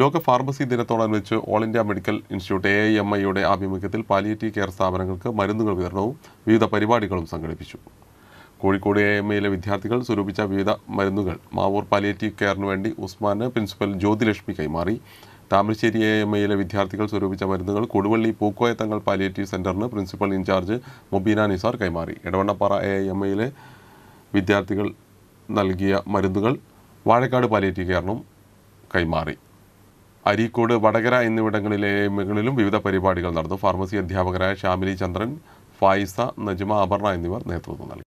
ലോക ഫാർമസി ദിനത്തോടനുബന്ധിച്ച് all India medical institute A I M ഐയുടെ ആഭിമുഖ്യത്തിൽ പാലിയേറ്റീവ് കെയർ സ്ഥാപനങ്ങൾക്ക് മരുന്നുകൾ വിതരണവും വിവിധ പരിപാടികളും സംഘടിപ്പിച്ചു കോഴിക്കോട് എ എം ഐയിലെ വിദ്യാർത്ഥികൾ സ്വരൂപിച്ച വിവിധ മരുന്നുകൾ മാവൂർ പാലിയേറ്റീവ് കെയറിന് വേണ്ടി ഉസ്മാന് പ്രിൻസിപ്പൽ ജ്യോതിലക്ഷ്മി കൈമാറി താമരശ്ശേരി എ എം ഐയിലെ വിദ്യാർത്ഥികൾ സ്വരൂപിച്ച മരുന്നുകൾ കൊടുവള്ളി പൂക്കോയത്തങ്ങൾ പാലിയേറ്റീവ് സെൻറ്ററിന് പ്രിൻസിപ്പൽ ഇൻചാർജ് മൊബീന നിസാർ കൈമാറി ഇടവണ്ണപ്പാറ എ എം ഐയിലെ വിദ്യാർത്ഥികൾ നൽകിയ മരുന്നുകൾ വാഴക്കാട് പാലിയേറ്റീവ് കെയറിനും കൈമാറി അരീക്കോട് വടകര എന്നിവിടങ്ങളിലെ ങ്ങളിലും വിവിധ പരിപാടികൾ നടന്നു ഫാർമസി അധ്യാപകരായ ഷാമിലി ചന്ദ്രൻ ഫായിസ നജ്മ അപർണ എന്നിവർ നേതൃത്വം നൽകി